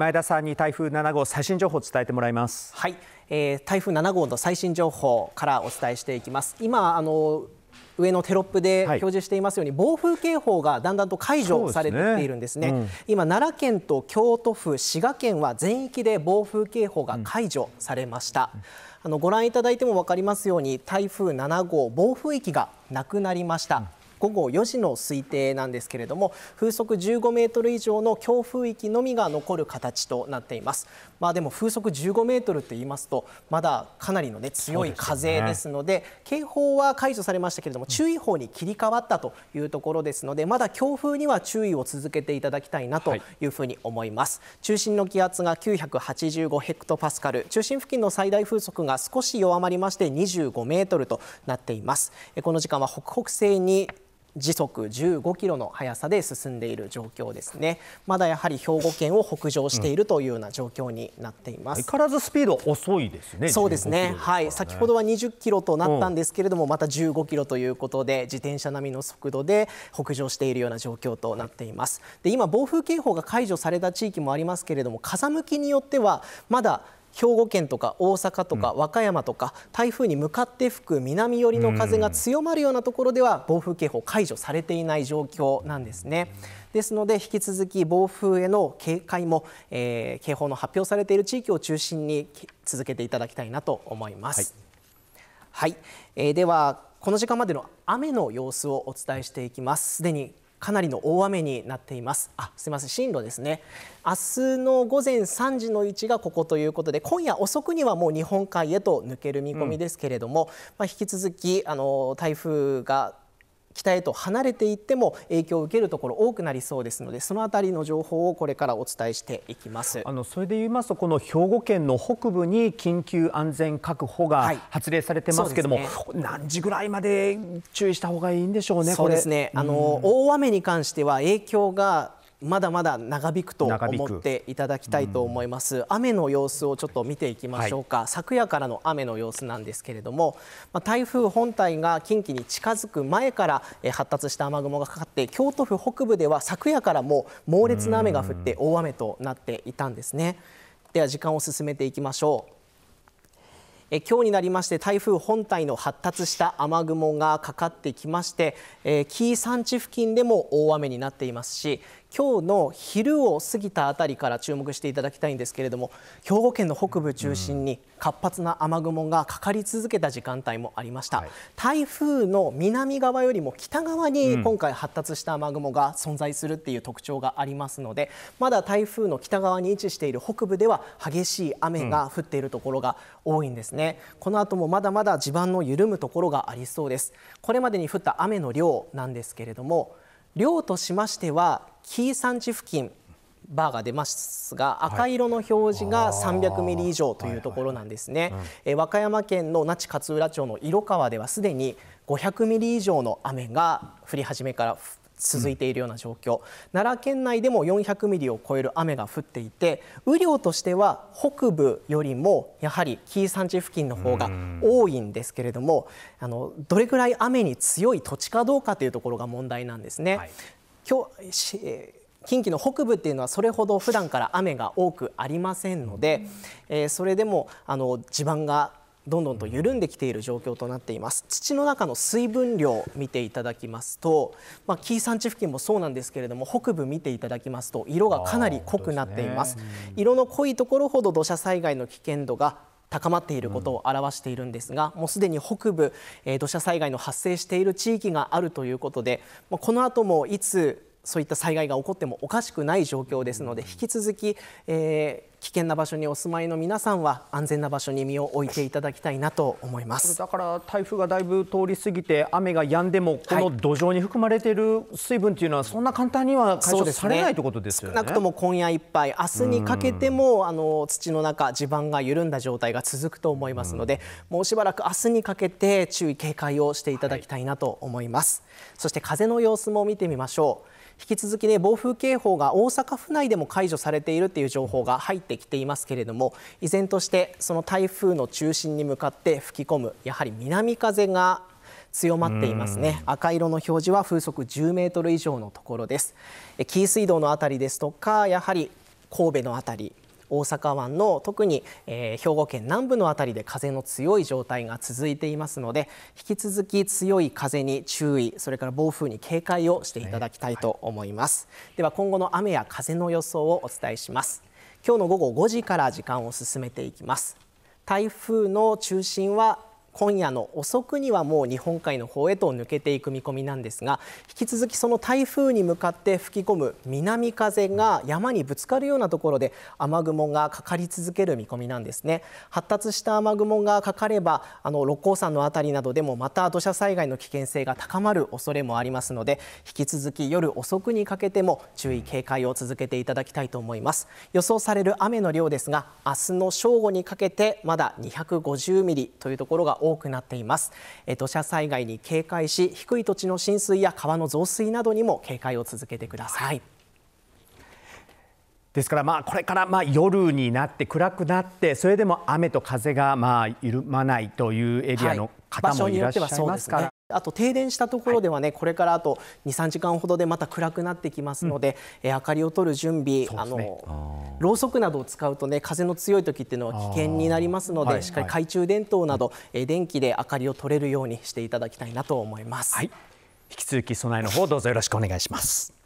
前田さんに台風7号最新情報を伝えてもらいますはい、えー、台風7号の最新情報からお伝えしていきます今あの上のテロップで表示していますように、はい、暴風警報がだんだんと解除されてきているんですね、ねうん、今奈良県と京都府滋賀県は全域で暴風警報が解除されました、うん、あのご覧いただいても分かりますように台風7号暴風域がなくなりました、うん午後4時の推定なんですけれども風速15メートル以上の強風域のみが残る形となっていますまあでも風速15メートルと言いますとまだかなりのね強い風ですので、ね、警報は解除されましたけれども注意報に切り替わったというところですのでまだ強風には注意を続けていただきたいなというふうに思います、はい、中心の気圧が985ヘクトパスカル中心付近の最大風速が少し弱まりまして25メートルとなっていますこの時間は北北西に時速15キロの速さで進んでいる状況ですねまだやはり兵庫県を北上しているというような状況になっています、うん、相変わらずスピード遅いですねそうですね、ね、はい先ほどは20キロとなったんですけれども、うん、また15キロということで自転車並みの速度で北上しているような状況となっていますで今暴風警報が解除された地域もありますけれども風向きによってはまだ兵庫県とか大阪とか和歌山とか、台風に向かって吹く南寄りの風が強まるようなところでは暴風警報解除されていない状況なんですね。ですので引き続き暴風への警戒も、えー、警報の発表されている地域を中心に続けていただきたいなと思います。はい、はい、えー、ではこの時間までの雨の様子をお伝えしていきます。すでにかなりの大雨になっていますあすいません進路ですね明日の午前3時の位置がここということで今夜遅くにはもう日本海へと抜ける見込みですけれども、うん、まあ、引き続きあの台風が北へと離れていっても影響を受けるところ多くなりそうですのでそのあたりの情報をこれからお伝えしていきますあのそれで言いますとこの兵庫県の北部に緊急安全確保が発令されてますけども、はいね、何時ぐらいまで注意した方がいいんでしょうねそうですねあの、うん、大雨に関しては影響がまだまだ長引くと思っていただきたいと思います、うん、雨の様子をちょっと見ていきましょうか、はい、昨夜からの雨の様子なんですけれども、ま台風本体が近畿に近づく前から発達した雨雲がかかって京都府北部では昨夜からも猛烈な雨が降って大雨となっていたんですね、うん、では時間を進めていきましょうえ今日になりまして台風本体の発達した雨雲がかかってきまして、え紀伊山地付近でも大雨になっていますし、今日の昼を過ぎたあたりから注目していただきたいんですけれども兵庫県の北部中心に活発な雨雲がかかり続けた時間帯もありました、はい、台風の南側よりも北側に今回発達した雨雲が存在するっていう特徴がありますのでまだ台風の北側に位置している北部では激しい雨が降っているところが多いんですね、この後もまだまだ地盤の緩むところがありそうですこれまでに降った雨の量なんですけれども量としましては紀伊山地付近バーが出ますが赤色の表示が300ミリ以上というところなんですね、え和歌山県の那智勝浦町の色川ではすでに500ミリ以上の雨が降り始めから続いているような状況、うん、奈良県内でも400ミリを超える雨が降っていて雨量としては北部よりもやはり紀伊山地付近の方が多いんですけれども、うん、あのどれぐらい雨に強い土地かどうかというところが問題なんですね。はい、今日近畿の北部っていうのはそれほど普段から雨が多くありませんので、えー、それでもあの地盤がどんどんと緩んできている状況となっています土の中の水分量を見ていただきますと、まあ、紀伊山地付近もそうなんですけれども北部見ていただきますと色がかなり濃くなっています、ね、色の濃いところほど土砂災害の危険度が高まっていることを表しているんですが、もうすでに北部、えー、土砂災害の発生している地域があるということで、まあ、この後もいつそういった災害が起こってもおかしくない状況ですので引き続き、えー危険な場所にお住まいの皆さんは安全な場所に身を置いていただきたいなと思いますだから台風がだいぶ通り過ぎて雨が止んでもこの土壌に含まれている水分というのはそんな簡単には解消されないということですよね、ね、少なくとも今夜いっぱい明日にかけてもあの土の中地盤が緩んだ状態が続くと思いますのでもうしばらく明日にかけて注意警戒をしていただきたいなと思います、はい、そして風の様子も見てみましょう引き続きね暴風警報が大阪府内でも解除されているという情報が入ってってきていますけれども依然としてその台風の中心に向かって吹き込むやはり南風が強まっていますね赤色の表示は風速10メートル以上のところです紀伊水道のあたりですとかやはり神戸のあたり大阪湾の特に、えー、兵庫県南部の辺りで風の強い状態が続いていますので引き続き強い風に注意それから暴風に警戒をしていただきたいと思います、では今後の雨や風の予想をお伝えします今日の午後5時から時間を進めていきます台風の中心は今夜の遅くにはもう日本海の方へと抜けていく見込みなんですが引き続きその台風に向かって吹き込む南風が山にぶつかるようなところで雨雲がかかり続ける見込みなんですね発達した雨雲がかかればあの六甲山のあたりなどでもまた土砂災害の危険性が高まる恐れもありますので引き続き夜遅くにかけても注意警戒を続けていただきたいと思います予想される雨の量ですが明日の正午にかけてまだ250ミリというところが多くなっています土砂災害に警戒し低い土地の浸水や川の増水などにも警戒を続けてくださいですからまあこれからまあ夜になって暗くなってそれでも雨と風がまあ緩まないというエリアの方もいらっしゃいますから、あと停電したところではね、はい、これからあと2、3時間ほどでまた暗くなってきますので、うん、明かりを取る準備、ね、あのろうそくなどを使うとね風の強い時っていうのは危険になりますので、はい、しっかり懐中電灯など、はい、電気で明かりを取れるようにしていただきたいなと思います。はい、引き続き備えの方どうぞよろしくお願いします。